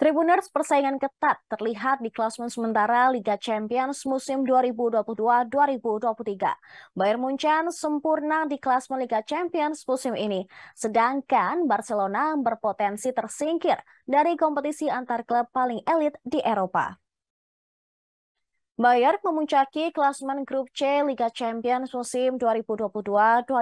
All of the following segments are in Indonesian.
Tribuners persaingan ketat terlihat di klasemen sementara Liga Champions musim 2022-2023. Bayern Munchen sempurna di klasmen Liga Champions musim ini, sedangkan Barcelona berpotensi tersingkir dari kompetisi antar klub paling elit di Eropa. Bayar memuncaki klasmen grup C Liga Champions musim 2022-2023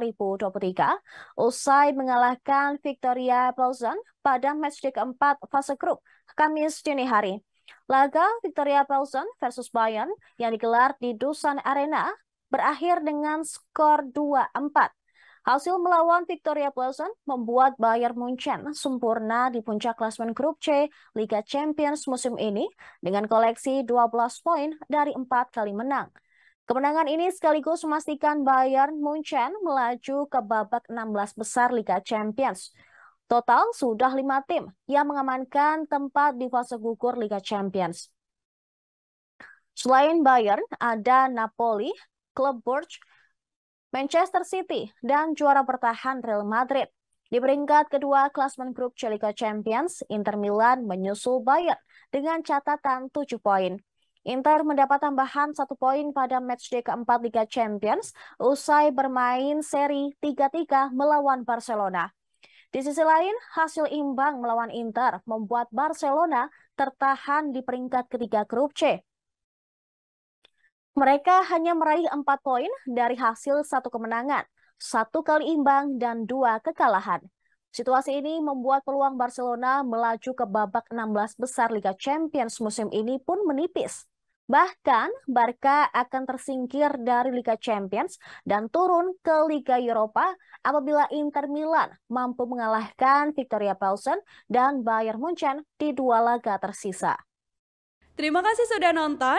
usai mengalahkan Victoria Pilsen pada matchday keempat fase grup Kamis dini hari. Laga Victoria Pilsen versus Bayern yang digelar di Dusan Arena berakhir dengan skor 2-4. Hasil melawan Victoria Pleasant membuat Bayern Munchen sempurna di puncak klasemen grup C Liga Champions musim ini dengan koleksi 12 poin dari 4 kali menang. Kemenangan ini sekaligus memastikan Bayern Munchen melaju ke babak 16 besar Liga Champions. Total sudah lima tim yang mengamankan tempat di fase gugur Liga Champions. Selain Bayern, ada Napoli, klub Borch, Manchester City dan juara bertahan Real Madrid. Di peringkat kedua klasmen grup C Liga Champions, Inter Milan menyusul Bayern dengan catatan 7 poin. Inter mendapat tambahan satu poin pada matchday keempat Liga Champions usai bermain seri 3-3 melawan Barcelona. Di sisi lain, hasil imbang melawan Inter membuat Barcelona tertahan di peringkat ketiga grup C. Mereka hanya meraih 4 poin dari hasil satu kemenangan, satu kali imbang, dan dua kekalahan. Situasi ini membuat peluang Barcelona melaju ke babak 16 besar Liga Champions musim ini pun menipis. Bahkan, Barca akan tersingkir dari Liga Champions dan turun ke Liga Eropa apabila Inter Milan mampu mengalahkan Victoria Pilsen dan Bayern Munchen di dua laga tersisa. Terima kasih sudah nonton.